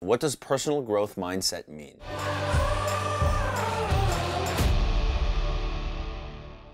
What does personal growth mindset mean?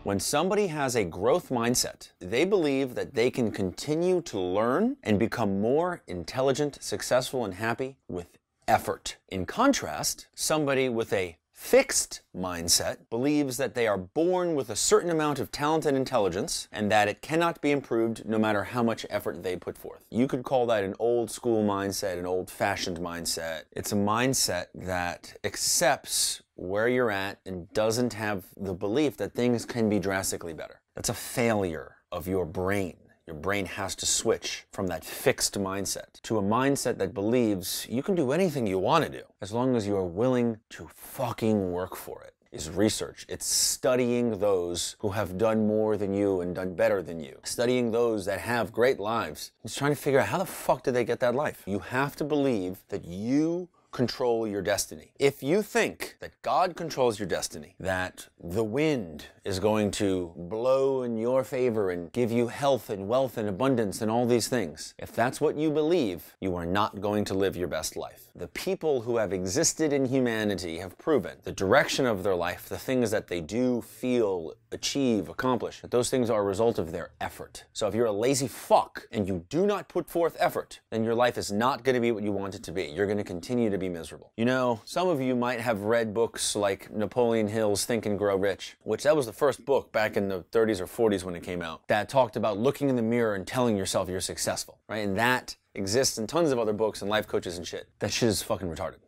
When somebody has a growth mindset, they believe that they can continue to learn and become more intelligent, successful, and happy with effort. In contrast, somebody with a fixed mindset believes that they are born with a certain amount of talent and intelligence and that it cannot be improved no matter how much effort they put forth. You could call that an old school mindset, an old fashioned mindset. It's a mindset that accepts where you're at and doesn't have the belief that things can be drastically better. That's a failure of your brain. Your brain has to switch from that fixed mindset to a mindset that believes you can do anything you want to do as long as you are willing to fucking work for it is research. It's studying those who have done more than you and done better than you. Studying those that have great lives. It's trying to figure out how the fuck did they get that life? You have to believe that you control your destiny. If you think that God controls your destiny, that the wind is going to blow in your favor and give you health and wealth and abundance and all these things, if that's what you believe, you are not going to live your best life. The people who have existed in humanity have proven the direction of their life, the things that they do, feel, achieve, accomplish, that those things are a result of their effort. So if you're a lazy fuck and you do not put forth effort, then your life is not going to be what you want it to be. You're going to continue to be miserable. You know, some of you might have read books like Napoleon Hill's Think and Grow Rich, which that was the first book back in the 30s or 40s when it came out that talked about looking in the mirror and telling yourself you're successful, right? And that exists in tons of other books and life coaches and shit. That shit is fucking retarded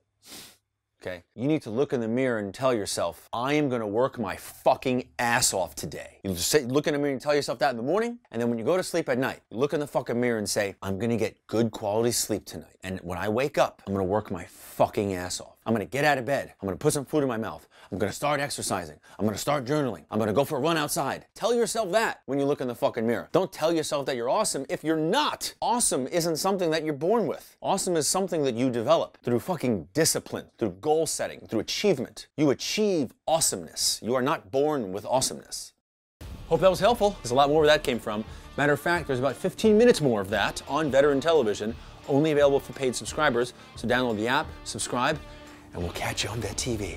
okay? You need to look in the mirror and tell yourself, I am gonna work my fucking ass off today. You just say, look in the mirror and tell yourself that in the morning, and then when you go to sleep at night, look in the fucking mirror and say, I'm gonna get good quality sleep tonight. And when I wake up, I'm gonna work my fucking ass off. I'm gonna get out of bed. I'm gonna put some food in my mouth. I'm gonna start exercising. I'm gonna start journaling. I'm gonna go for a run outside. Tell yourself that when you look in the fucking mirror. Don't tell yourself that you're awesome if you're not. Awesome isn't something that you're born with. Awesome is something that you develop through fucking discipline, through goal setting, through achievement. You achieve awesomeness. You are not born with awesomeness. Hope that was helpful. There's a lot more where that came from. Matter of fact, there's about 15 minutes more of that on Veteran Television, only available for paid subscribers. So download the app, subscribe, and we'll catch you on that TV.